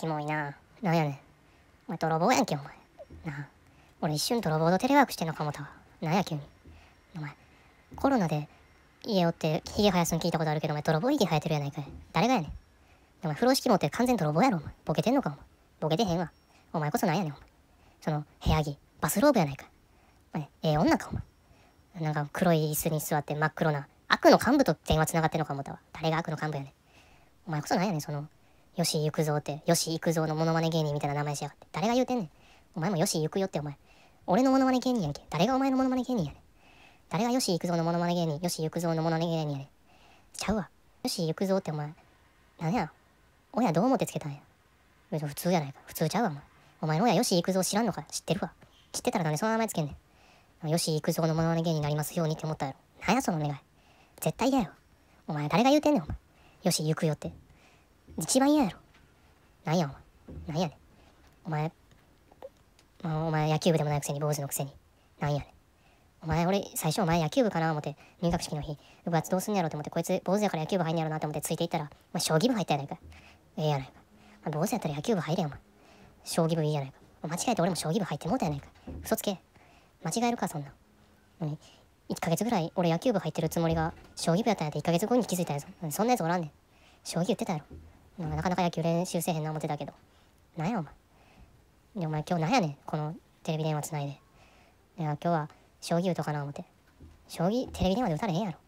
キモいななんやねんお前泥棒やんけお前な俺一瞬泥棒とテレワークしてんのかもたわなんや急にお前コロナで家おってヒゲ生やすん聞いたことあるけどお前泥棒ヒゲ生えてるやないかい誰がやねんお前風呂敷持って完全泥棒やろお前ボケてんのかお前ボケてへんわお前こそなんやねんお前その部屋着バスローブやないかお前ええ女かお前なんか黒い椅子に座って真っ黒な悪の幹部と電話つながってんのか思ったわ誰が悪の幹部やねんお前こそなんやねんそのよし行くぞって、よし行くぞのモノマネ芸人みたいな名前しやがって。誰が言うてんねん。お前もよし行くよってお前。俺のモノマネ芸人やんけ。誰がお前のモノマネ芸人やねん。誰がよし行くぞのモノマネ芸人、よし行くぞのモノマネ芸人やねん。ちゃうわ。よし行くぞってお前。何や。親どう思ってつけたんや。別に普通やないか。普通ちゃうわ、お前。お前の親行くぞ知らんのか知ってるわ。知ってたらなんでその名前つけんねん。よし行くぞのモノマネ芸人になりますようにって思ったやろ。なんやその願い。絶対嫌よ。お前誰が言うてんねん、お前。し行くよって。一番嫌やろ。なんやお前。なんやねん。お前、まあ、お前野球部でもないくせに坊主のくせに。なんやねん。お前、俺、最初お前野球部かな思って、入学式の日、部活どうすんやろと思って、こいつ坊主やから野球部入んやろなと思ってついていったら、まあ、将棋部入ったやないか。ええやないか。まあ、坊主やったら野球部入れよ、お前。将棋部いいやないか。間違えて俺も将棋部入ってもうたやないか。嘘つけ。間違えるか、そんな。何1ヶ月ぐらい俺野球部入ってるつもりが、将棋部やったんやって1ヶ月後に気づいたやぞ。そんなやつおらんねん。将棋言ってたやろ。なかなかなか野球練習せえへんな思ってたけど。なんやお前。で、お前今日なんやねん。このテレビ電話つないで。いや、今日は将棋打とかな思って。将棋テレビ電話で打たれへんやろ。